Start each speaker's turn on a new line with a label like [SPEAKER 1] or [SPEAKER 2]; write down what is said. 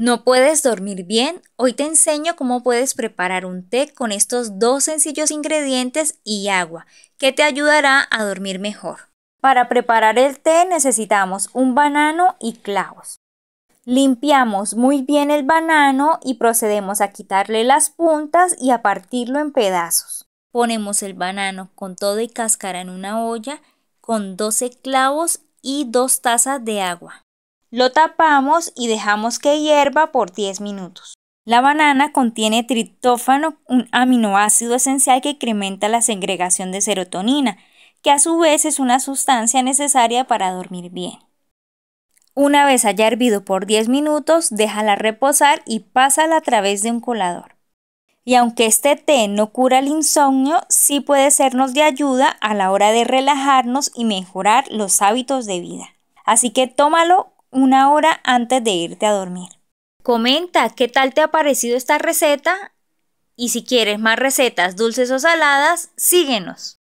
[SPEAKER 1] ¿No puedes dormir bien? Hoy te enseño cómo puedes preparar un té con estos dos sencillos ingredientes y agua, que te ayudará a dormir mejor. Para preparar el té necesitamos un banano y clavos. Limpiamos muy bien el banano y procedemos a quitarle las puntas y a partirlo en pedazos. Ponemos el banano con todo y cáscara en una olla con 12 clavos y 2 tazas de agua. Lo tapamos y dejamos que hierva por 10 minutos. La banana contiene triptófano, un aminoácido esencial que incrementa la segregación de serotonina, que a su vez es una sustancia necesaria para dormir bien. Una vez haya hervido por 10 minutos, déjala reposar y pásala a través de un colador. Y aunque este té no cura el insomnio, sí puede sernos de ayuda a la hora de relajarnos y mejorar los hábitos de vida. Así que tómalo una hora antes de irte a dormir. Comenta qué tal te ha parecido esta receta y si quieres más recetas dulces o saladas, síguenos.